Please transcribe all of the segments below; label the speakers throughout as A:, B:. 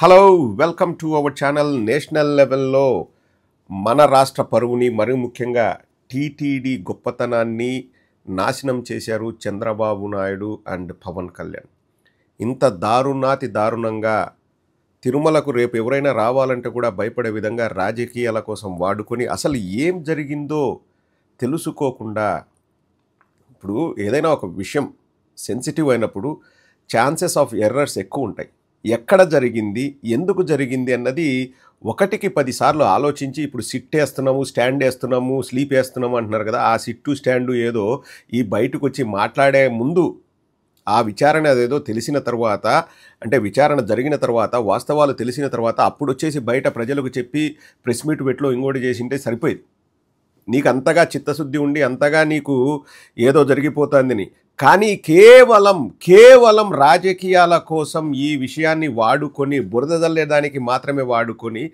A: Hello welcome to our channel national లెవెల్లో మన రాష్ట్ర పరువుని మరీ ముఖ్యంగా టీటీడీ గొప్పతనాన్ని నాశనం చేశారు చంద్రబాబు నాయుడు అండ్ పవన్ కళ్యాణ్ ఇంత దారుణాతి దారుణంగా తిరుమలకు రేపు ఎవరైనా రావాలంటే కూడా భయపడే విధంగా రాజకీయాల కోసం వాడుకొని అసలు ఏం జరిగిందో తెలుసుకోకుండా ఇప్పుడు ఏదైనా ఒక విషయం సెన్సిటివ్ అయినప్పుడు ఛాన్సెస్ ఆఫ్ ఎర్రర్స్ ఎక్కువ ఉంటాయి ఎక్కడ జరిగింది ఎందుకు జరిగింది అన్నది ఒకటికి పదిసార్లు ఆలోచించి ఇప్పుడు సిట్ వేస్తున్నాము స్టాండ్ వేస్తున్నాము స్లీప్ వేస్తున్నాము అంటున్నారు కదా ఆ సిట్టు స్టాండు ఏదో ఈ బయటకు వచ్చి మాట్లాడే ముందు ఆ విచారణ అదేదో తెలిసిన తర్వాత అంటే విచారణ జరిగిన తర్వాత వాస్తవాలు తెలిసిన తర్వాత అప్పుడు వచ్చేసి బయట ప్రజలకు చెప్పి ప్రెస్ మీట్ పెట్లో ఇంకోటి చేసింటే సరిపోయేది నీకు అంతగా చిత్తశుద్ధి ఉండి అంతగా నీకు ఏదో జరిగిపోతుందని కానీ కేవలం కేవలం రాజకీయాల కోసం ఈ విషయాన్ని వాడుకొని బురదల్లేదానికి మాత్రమే వాడుకొని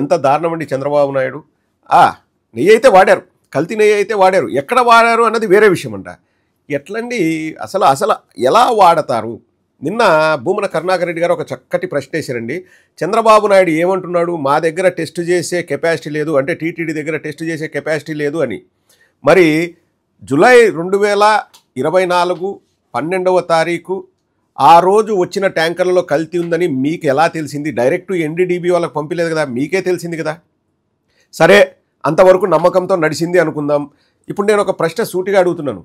A: ఎంత దారుణమండి చంద్రబాబు నాయుడు ఆ నెయ్యి అయితే వాడారు కల్తీ నెయ్యి అయితే వాడారు ఎక్కడ వాడారు అన్నది వేరే విషయం అంట ఎట్లండి అసలు అసలు ఎలా వాడతారు నిన్న భూమన కరుణాకరెడ్డి రెడ్డి గారు ఒక చక్కటి ప్రశ్న వేశారండి చంద్రబాబు నాయుడు ఏమంటున్నాడు మా దగ్గర టెస్ట్ చేసే కెపాసిటీ లేదు అంటే టీటీడీ దగ్గర టెస్ట్ చేసే కెపాసిటీ లేదు అని మరి జులై రెండు వేల ఇరవై నాలుగు పన్నెండవ తారీఖు ఆ రోజు వచ్చిన ట్యాంకర్లలో కల్తీ ఉందని మీకు ఎలా తెలిసింది డైరెక్ట్ ఎన్డీడీబీ వాళ్ళకి పంపలేదు కదా మీకే తెలిసింది కదా సరే అంతవరకు నమ్మకంతో నడిచింది అనుకుందాం ఇప్పుడు నేను ఒక ప్రశ్న సూటిగా అడుగుతున్నాను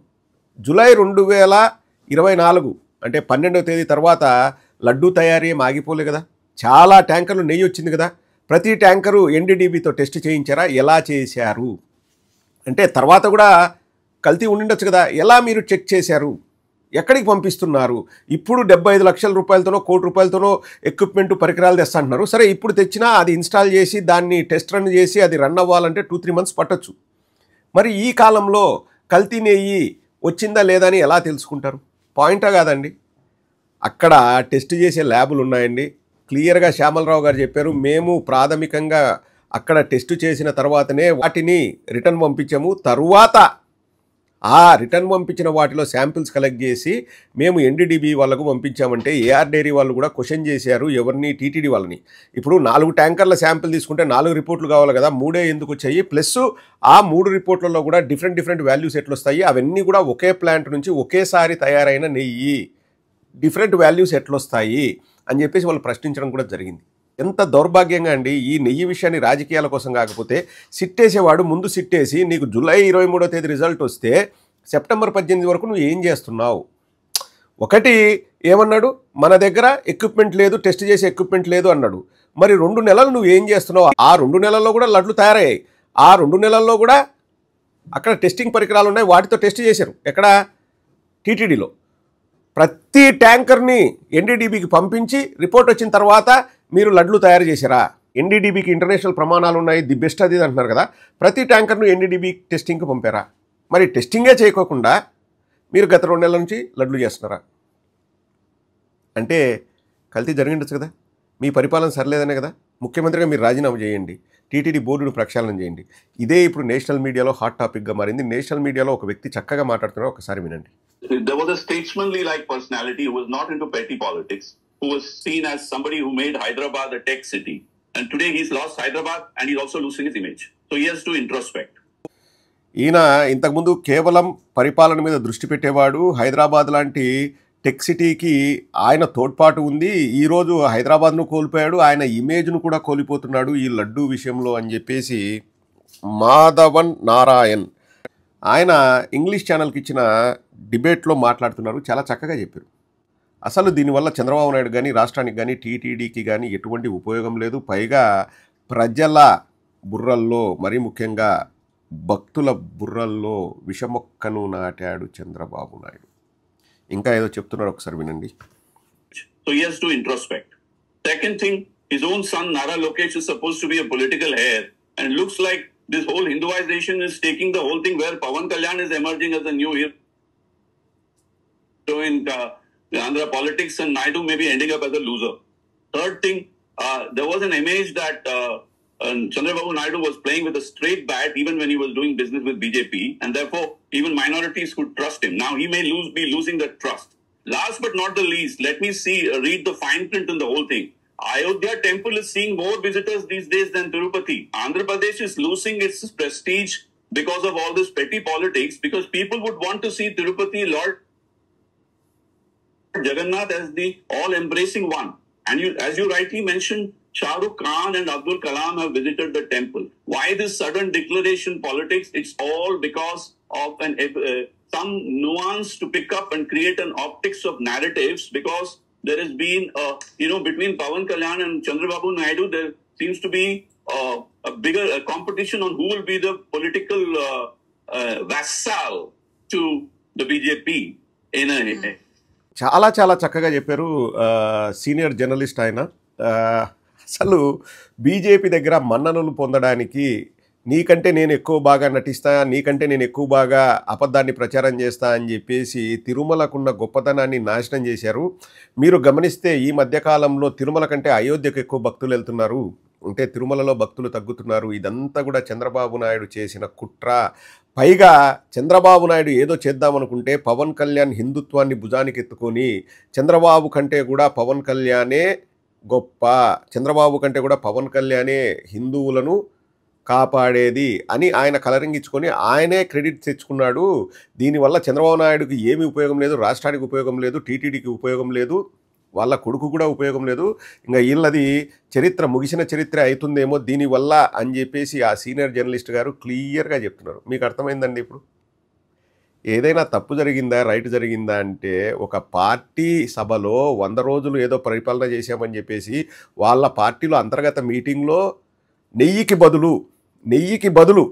A: జూలై రెండు వేల ఇరవై నాలుగు అంటే పన్నెండవ తేదీ తర్వాత లడ్డూ తయారీ ఆగిపోలే కదా చాలా ట్యాంకర్లు నెయ్యి వచ్చింది కదా ప్రతి ట్యాంకరు ఎన్డీడీబీతో టెస్ట్ చేయించారా ఎలా చేశారు అంటే తర్వాత కూడా కల్తీ ఉండిండొచ్చు కదా ఎలా మీరు చెక్ చేశారు ఎక్కడికి పంపిస్తున్నారు ఇప్పుడు డెబ్బై ఐదు లక్షల రూపాయలతోనో కోటి రూపాయలతోనో ఎక్విప్మెంట్ పరికరాలు తెస్తంటున్నారు సరే ఇప్పుడు తెచ్చినా అది ఇన్స్టాల్ చేసి దాన్ని టెస్ట్ రన్ చేసి అది రన్ అవ్వాలంటే టూ త్రీ మంత్స్ పట్టచ్చు మరి ఈ కాలంలో కల్తీ నెయ్యి వచ్చిందా లేదా అని ఎలా తెలుసుకుంటారు పాయింటా కాదండి అక్కడ టెస్ట్ చేసే ల్యాబులు ఉన్నాయండి క్లియర్గా శ్యామలరావు గారు చెప్పారు మేము ప్రాథమికంగా అక్కడ టెస్ట్ చేసిన తర్వాతనే వాటిని రిటర్న్ పంపించాము తరువాత ఆ రిటర్న్ పంపించిన వాటిలో శాంపిల్స్ కలెక్ట్ చేసి మేము ఎన్డీడీబీ వాళ్ళకు పంపించామంటే ఏఆర్ డైరీ వాళ్ళు కూడా క్వశ్చన్ చేశారు ఎవరిని టీటీడీ వాళ్ళని ఇప్పుడు నాలుగు ట్యాంకర్ల శాంపిల్ తీసుకుంటే నాలుగు రిపోర్ట్లు కావాలి కదా మూడే ఎందుకు వచ్చాయి ప్లస్ ఆ మూడు రిపోర్ట్లలో కూడా డిఫరెంట్ డిఫరెంట్ వాల్యూస్ ఎట్లు వస్తాయి అవన్నీ కూడా ఒకే ప్లాంట్ నుంచి ఒకేసారి తయారైన నెయ్యి డిఫరెంట్ వాల్యూస్ ఎట్లొస్తాయి అని చెప్పేసి వాళ్ళు ప్రశ్నించడం కూడా జరిగింది ఎంత దౌర్భాగ్యంగా అండి ఈ నెయ్యి విషయాన్ని రాజకీయాల కోసం కాకపోతే సిట్టేసేవాడు ముందు సిట్టేసి నీకు జూలై ఇరవై మూడో తేదీ రిజల్ట్ వస్తే సెప్టెంబర్ పద్దెనిమిది వరకు నువ్వు ఏం చేస్తున్నావు ఒకటి ఏమన్నాడు మన దగ్గర ఎక్విప్మెంట్ లేదు టెస్ట్ చేసే ఎక్విప్మెంట్ లేదు అన్నాడు మరి రెండు నెలలు నువ్వు ఏం చేస్తున్నావు ఆ రెండు నెలల్లో కూడా లడ్లు తయారయ్యాయి ఆ రెండు నెలల్లో కూడా అక్కడ టెస్టింగ్ పరికరాలు ఉన్నాయి వాటితో టెస్ట్ చేశారు ఎక్కడ టీటీడీలో ప్రతి ట్యాంకర్ని ఎన్డీడీబీకి పంపించి రిపోర్ట్ వచ్చిన తర్వాత మీరు లడ్లు తయారు చేశారా ఎన్డీడీబీకి ఇంటర్నేషనల్ ప్రమాణాలు ఉన్నాయి ది బెస్ట్ అది అంటున్నారు కదా ప్రతి ట్యాంకర్ను ఎన్డీడీబీ టెస్టింగ్కి పంపారా మరి టెస్టింగే చేయకోకుండా మీరు గత రెండు నెలల నుంచి లడ్లు చేస్తున్నారా అంటే కల్తీ జరిగిండొచ్చు కదా మీ పరిపాలన సరలేదనే కదా ముఖ్యమంత్రిగా మీరు రాజీనామా చేయండి టీటీడీ బోర్డును ప్రక్షాళన చేయండి ఇదే ఇప్పుడు నేషనల్ మీడియాలో హాట్ టాపిక్గా మారింది నేషనల్ మీడియాలో ఒక వ్యక్తి చక్కగా మాట్లాడుతున్నారో ఒకసారి వినండి
B: there was a statesmanly like personality who was not into petty politics, who was seen as somebody who made Hyderabad a tech city. And today he's lost Hyderabad and he's also losing his image. So he has to introspect.
A: ఈయన ఇంతకుముందు కేవలం పరిపాలన మీద దృష్టి పెట్టేవాడు హైదరాబాద్ లాంటి tech సిటీకి ఆయన తోడ్పాటు ఉంది ఈరోజు హైదరాబాద్ను కోల్పోయాడు ఆయన ఇమేజ్ను కూడా కోల్పోతున్నాడు ఈ లడ్డు విషయంలో అని చెప్పేసి మాధవన్ నారాయణ్ ఆయన ఇంగ్లీష్ ఛానల్కి ఇచ్చిన డిబేట్లో మాట్లాడుతున్నారు చాలా చక్కగా చెప్పారు అసలు దీనివల్ల చంద్రబాబు నాయుడు కానీ రాష్ట్రానికి కానీ టీటీడీకి కానీ ఎటువంటి ఉపయోగం లేదు పైగా ప్రజల బుర్రల్లో మరీ ముఖ్యంగా భక్తుల బుర్రల్లో విషమొక్కను నాటాడు చంద్రబాబు నాయుడు ఇంకా ఏదో చెప్తున్నారు ఒకసారి వినండి
B: so to introspect second thing his own son Nara Lokesh is supposed to be a political heir, and looks like this whole Hinduization is taking the whole thing where Pawan Kalyan is emerging as a new hero. joined uh, Andhra politics, and Naidu may be ending up as a loser. Third thing, uh, there was an image that uh, uh Chandrababu Naidu was playing with a straight bat even when he was doing business with BJP, and therefore even minorities could trust him. Now he may lose, be losing that trust. Last but not the least, let me see uh, read the fine print in the whole thing. Ayodhya temple is seeing more visitors these days than Tirupati. Andhra Pradesh is losing its prestige because of all this petty politics because people would want to see Tirupati Lord Jagannath as the all embracing one. And you, as you rightly mentioned, Shah Rukh Khan and Abdul Kalam have visited the temple. Why this sudden declaration politics? It's all because of an, uh, some nuance to pick up and create an optics of narratives because there has been, uh, you know, between Pawan Kalyan and Chandrababu Naidu, there seems to be uh, a bigger competition on who will be the political uh, uh, vassal to the BJP in a, mm.
A: చాలా చాలా చక్కగా చెప్పారు senior journalist ఆయన అసలు BJP దగ్గర మన్ననలు పొందడానికి నీకంటే నేను ఎక్కువ బాగా నటిస్తా నీకంటే నేను ఎక్కువ బాగా అబద్ధాన్ని ప్రచారం చేస్తా అని చెప్పేసి తిరుమలకున్న గొప్పతనాన్ని నాశనం చేశారు మీరు గమనిస్తే ఈ మధ్యకాలంలో తిరుమల కంటే అయోధ్యకు ఎక్కువ భక్తులు వెళ్తున్నారు అంటే తిరుమలలో భక్తులు తగ్గుతున్నారు ఇదంతా కూడా చంద్రబాబు నాయుడు చేసిన కుట్ర పైగా చంద్రబాబు నాయుడు ఏదో చేద్దామనుకుంటే పవన్ కళ్యాణ్ హిందుత్వాన్ని భుజానికి ఎత్తుకొని చంద్రబాబు కంటే కూడా పవన్ కళ్యాణే గొప్ప చంద్రబాబు కంటే కూడా పవన్ కళ్యాణే హిందువులను కాపాడేది అని ఆయన కలరింగ్ ఇచ్చుకొని ఆయనే క్రెడిట్ తెచ్చుకున్నాడు దీనివల్ల చంద్రబాబు నాయుడుకి ఏమీ ఉపయోగం లేదు రాష్ట్రానికి ఉపయోగం లేదు టీటీడీకి ఉపయోగం లేదు వాళ్ళ కొడుకు కూడా ఉపయోగం లేదు ఇంకా వీళ్ళది చరిత్ర ముగిసిన చరిత్ర అవుతుందేమో దీనివల్ల అని చెప్పేసి ఆ సీనియర్ జర్నలిస్ట్ గారు క్లియర్గా చెప్తున్నారు మీకు అర్థమైందండి ఇప్పుడు ఏదైనా తప్పు జరిగిందా రైట్ జరిగిందా అంటే ఒక పార్టీ సభలో వంద రోజులు ఏదో పరిపాలన చేశామని చెప్పేసి వాళ్ళ పార్టీలో అంతర్గత మీటింగ్లో నెయ్యికి బదులు నెయ్యికి బదులు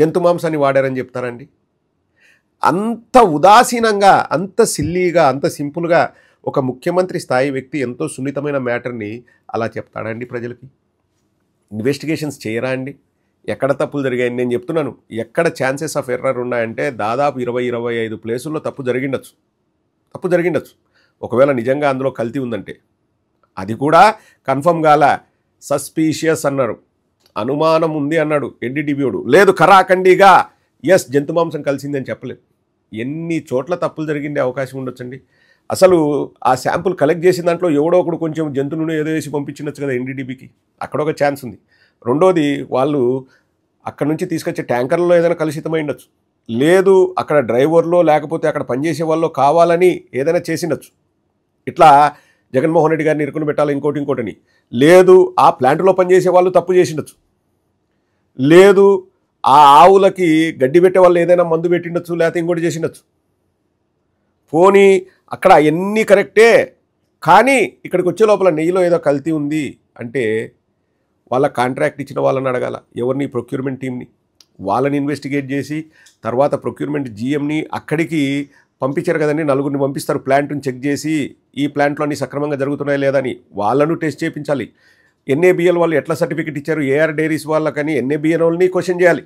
A: జంతు మాంసాన్ని వాడారని చెప్తారండి అంత ఉదాసీనంగా అంత సిల్లీగా అంత సింపుల్గా ఒక ముఖ్యమంత్రి స్థాయి వ్యక్తి ఎంతో సున్నితమైన మ్యాటర్ని అలా చెప్తాడండి ప్రజలకి ఇన్వెస్టిగేషన్స్ చేయరా అండి ఎక్కడ తప్పులు జరిగాయని నేను చెప్తున్నాను ఎక్కడ ఛాన్సెస్ ఆఫ్ ఎర్రర్ ఉన్నాయంటే దాదాపు ఇరవై ఇరవై ఐదు ప్లేసుల్లో తప్పు జరిగిండొచ్చు తప్పు జరిగిండొచ్చు ఒకవేళ నిజంగా అందులో కల్తీ ఉందంటే అది కూడా కన్ఫర్మ్ కాల సస్పీషియస్ అన్నారు అనుమానం ఉంది అన్నాడు ఎన్డీటీవీడు లేదు ఖరాఖండిగా ఎస్ జంతుమాంసం కలిసిందని చెప్పలేదు ఎన్ని చోట్ల తప్పులు జరిగిండే అవకాశం ఉండొచ్చండి అసలు ఆ శాంపుల్ కలెక్ట్ చేసిన దాంట్లో ఎవడో ఒకడు కొంచెం జంతువులను ఏదో వేసి పంపించినచ్చు కదా ఎన్డీడీబీకి అక్కడ ఒక ఛాన్స్ ఉంది రెండోది వాళ్ళు అక్కడ నుంచి తీసుకొచ్చే ట్యాంకర్లో ఏదైనా కలుషితమై ఉండొచ్చు లేదు అక్కడ డ్రైవర్లో లేకపోతే అక్కడ పనిచేసే వాళ్ళు కావాలని ఏదైనా చేసిండొచ్చు ఇట్లా జగన్మోహన్ రెడ్డి గారిని ఇరుకుని పెట్టాలి ఇంకోటి ఇంకోటిని లేదు ఆ ప్లాంట్లో పనిచేసే వాళ్ళు తప్పు చేసిండొచ్చు లేదు ఆ ఆవులకి గడ్డి పెట్టే వాళ్ళు ఏదైనా మందు పెట్టిండొచ్చు లేకపోతే ఇంకోటి చేసిండొచ్చు పోనీ అక్కడ అవన్నీ కరెక్టే కానీ ఇక్కడికి వచ్చే లోపల నెయ్యిలో ఏదో కల్తీ ఉంది అంటే వాళ్ళ కాంట్రాక్ట్ ఇచ్చిన వాళ్ళని అడగాల ఎవరిని ప్రొక్యూర్మెంట్ టీంని వాళ్ళని ఇన్వెస్టిగేట్ చేసి తర్వాత ప్రొక్యూర్మెంట్ జీఎంని అక్కడికి పంపించారు కదండి నలుగురిని పంపిస్తారు ప్లాంట్ని చెక్ చేసి ఈ ప్లాంట్లో అన్ని సక్రమంగా జరుగుతున్నాయా లేదని వాళ్ళను టెస్ట్ చేయించాలి ఎన్ఏబిఎల్ వాళ్ళు ఎట్లా సర్టిఫికెట్ ఇచ్చారు ఏఆర్ డైరీస్ వాళ్ళకని ఎన్ఏబిఎన్ వాళ్ళని క్వశ్చన్ చేయాలి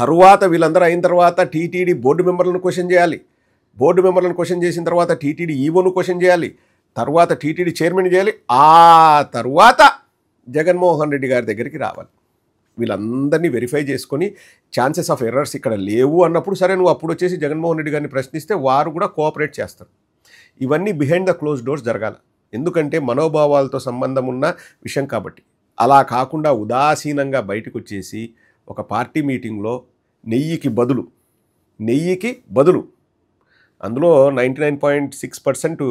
A: తరువాత వీళ్ళందరూ అయిన తర్వాత టీటీడీ బోర్డు మెంబర్లను క్వశ్చన్ చేయాలి బోర్డు మెంబర్లను క్వశ్చన్ చేసిన తర్వాత టీటీడీ ఈవోను క్వశ్చన్ చేయాలి తర్వాత టీటీడీ చైర్మన్ చేయాలి ఆ తర్వాత జగన్మోహన్ రెడ్డి గారి దగ్గరికి రావాలి వీళ్ళందరినీ వెరిఫై చేసుకొని ఛాన్సెస్ ఆఫ్ ఎర్రర్స్ ఇక్కడ లేవు అన్నప్పుడు సరే నువ్వు అప్పుడు వచ్చేసి జగన్మోహన్ రెడ్డి గారిని ప్రశ్నిస్తే వారు కూడా కోఆపరేట్ చేస్తారు ఇవన్నీ బిహైండ్ ద క్లోజ్ డోర్స్ జరగాలి ఎందుకంటే మనోభావాలతో సంబంధం ఉన్న విషయం కాబట్టి అలా కాకుండా ఉదాసీనంగా బయటకు వచ్చేసి ఒక పార్టీ మీటింగ్లో నెయ్యికి బదులు నెయ్యికి బదులు అందులో ninety nine point six percent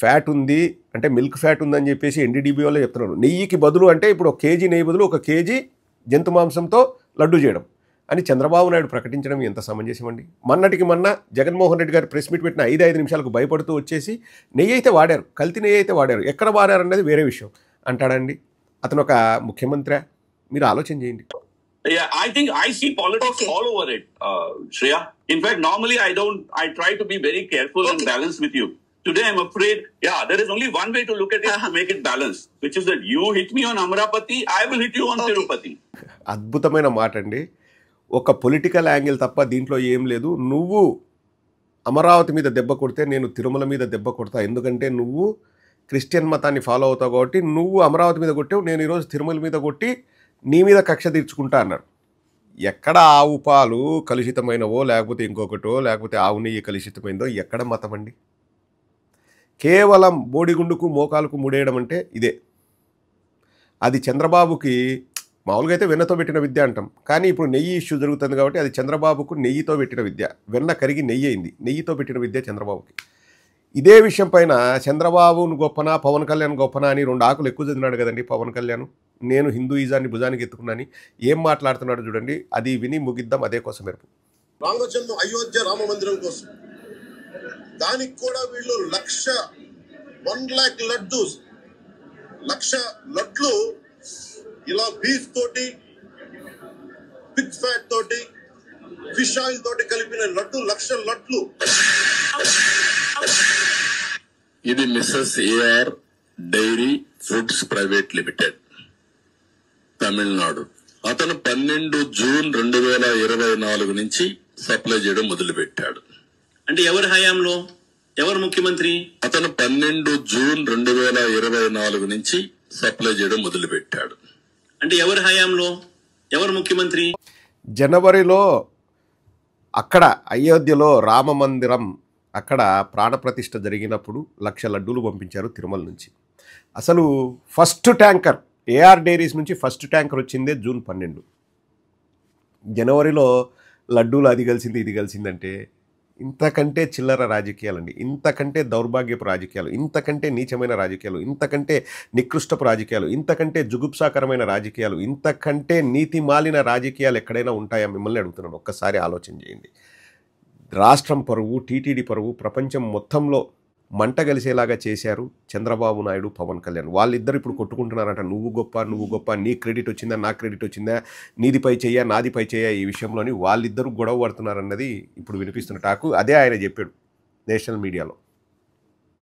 A: fat ఉంది అంటే మిల్క్ ఫ్యాట్ ఉందని చెప్పేసి ఎన్డీడీబీ వాళ్ళు చెప్తున్నారు నెయ్యికి బదులు అంటే ఇప్పుడు ఒక కేజీ నెయ్యి బదులు ఒక కేజీ జంతు మాంసంతో లడ్డు చేయడం అని చంద్రబాబు నాయుడు ప్రకటించడం ఎంత సమంజసం అండి మొన్నటికి మొన్న జగన్మోహన్ రెడ్డి గారు ప్రెస్ మీట్ పెట్టిన ఐదు ఐదు నిమిషాలకు భయపడుతూ వచ్చేసి నెయ్యి అయితే వాడారు కల్తీ నెయ్యి అయితే వాడారు ఎక్కడ అనేది వేరే విషయం అంటాడండి అతను ఒక ముఖ్యమంత్రి మీరు ఆలోచన చేయండి
B: Yeah, I think I see politics okay. all over it, uh, Shreya. In fact, normally I don't, I try to be very careful okay. and balanced with you. Today I'm afraid, yeah, there is only one way to look at it uh-huh. to make it balanced, which is that you hit me on Amrapati, I will hit you on okay. Tirupati.
A: అద్భుతమైన మాట అండి ఒక political angle తప్ప దీంట్లో ఏం లేదు నువ్వు అమరావతి మీద దెబ్బ కొడితే నేను తిరుమల మీద దెబ్బ కొడతా ఎందుకంటే నువ్వు క్రిస్టియన్ మతాన్ని ఫాలో అవుతావు కాబట్టి నువ్వు అమరావతి మీద కొట్టావు నేను ఈరోజు తిరుమల మీద కొట్టి నీ మీద కక్ష తీర్చుకుంటా అన్నాడు ఎక్కడ ఆవు పాలు కలుషితమైనవో లేకపోతే ఇంకొకటో లేకపోతే ఆవు నెయ్యి కలుషితమైందో ఎక్కడ మతం అండి కేవలం బోడిగుండుకు మోకాలకు ముడేయడం అంటే ఇదే అది చంద్రబాబుకి మామూలుగా అయితే వెన్నతో పెట్టిన విద్య అంటాం కానీ ఇప్పుడు నెయ్యి ఇష్యూ జరుగుతుంది కాబట్టి అది చంద్రబాబుకు నెయ్యితో పెట్టిన విద్య వెన్న కరిగి నెయ్యి అయింది నెయ్యితో పెట్టిన విద్య చంద్రబాబుకి ఇదే విషయం పైన చంద్రబాబును గొప్పనా పవన్ కళ్యాణ్ గొప్పనా అని రెండు ఆకులు ఎక్కువ చదివినాడు కదండి పవన్ కళ్యాణ్ నేను హిందూయిజాన్ని భుజానికి ఎత్తుకున్నాని ఏం మాట్లాడుతున్నాడు చూడండి అది విని ముగిద్దాం అదే కోసం మేరకు రామజన్మ అయోధ్య రామ మందిరం కోసం దానికి కూడా వీళ్ళు లక్ష వన్ లాక్ లడ్డు లక్ష లడ్లు ఇలా బీఫ్ తోటి పిక్
B: ఫ్యాట్ తోటి ఫిష్ ఆయిల్ తోటి కలిపిన లడ్డు లక్ష లడ్లు ఇది Mrs AR dairy foods private limited Tamil Nadu అతను పన్నెండు జూన్ రెండు వేల ఇరవై నాలుగు నుంచి సప్లై చేయడం మొదలుపెట్టాడు అంటే ఎవరి హయాంలో ఎవరు ముఖ్యమంత్రి అతను పన్నెండు జూన్ రెండు వేల ఇరవై నాలుగు నుంచి సప్లై చేయడం మొదలుపెట్టాడు అంటే ఎవరి హయాంలో ఎవరు ముఖ్యమంత్రి
A: జనవరిలో అక్కడ అయోధ్యలో రామ మందిరం అక్కడ ప్రాణప్రతిష్ఠ జరిగినప్పుడు లక్ష లడ్డూలు పంపించారు తిరుమల నుంచి అసలు ఫస్ట్ ట్యాంకర్ ఏఆర్ డైరీస్ నుంచి ఫస్ట్ ట్యాంకర్ వచ్చిందే జూన్ పన్నెండు జనవరిలో లడ్డూలు అది కలిసింది ఇది కలిసిందంటే ఇంతకంటే చిల్లర రాజకీయాలండి ఇంతకంటే దౌర్భాగ్యపు రాజకీయాలు ఇంతకంటే నీచమైన రాజకీయాలు ఇంతకంటే నికృష్టపు రాజకీయాలు ఇంతకంటే జుగుప్సాకరమైన రాజకీయాలు ఇంతకంటే నీతి మాలిన రాజకీయాలు ఎక్కడైనా ఉంటాయా మిమ్మల్ని అడుగుతున్నాను ఒక్కసారి ఆలోచన చేయండి రాష్ట్రం పరువు టీటీడీ పరువు ప్రపంచం మొత్తంలో మంట కలిసేలాగా చేశారు చంద్రబాబు నాయుడు పవన్ కళ్యాణ్ వాళ్ళిద్దరు ఇప్పుడు కొట్టుకుంటున్నారంట నువ్వు గొప్ప నువ్వు గొప్ప నీ క్రెడిట్ వచ్చిందా నా క్రెడిట్ వచ్చిందా నీదిపై చెయ్య నాదిపై చెయ్య ఈ విషయంలోని వాళ్ళిద్దరూ గొడవ పడుతున్నారన్నది ఇప్పుడు వినిపిస్తున్న టాకు అదే ఆయన చెప్పాడు నేషనల్ మీడియాలో